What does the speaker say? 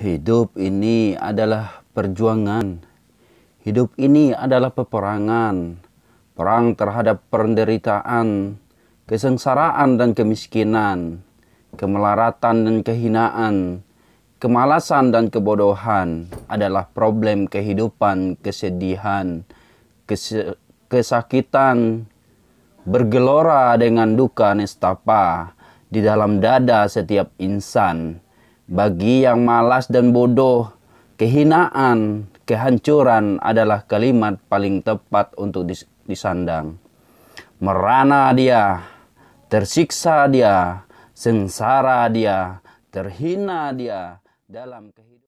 Hidup ini adalah perjuangan. Hidup ini adalah peperangan. Perang terhadap penderitaan, kesengsaraan dan kemiskinan, kemelaratan dan kehinaan, kemalasan dan kebodohan adalah problem kehidupan, kesedihan, kes kesakitan, bergelora dengan duka nestapa di dalam dada setiap insan bagi yang malas dan bodoh, kehinaan, kehancuran adalah kalimat paling tepat untuk disandang. Merana dia, tersiksa dia, sengsara dia, terhina dia dalam kehidupan.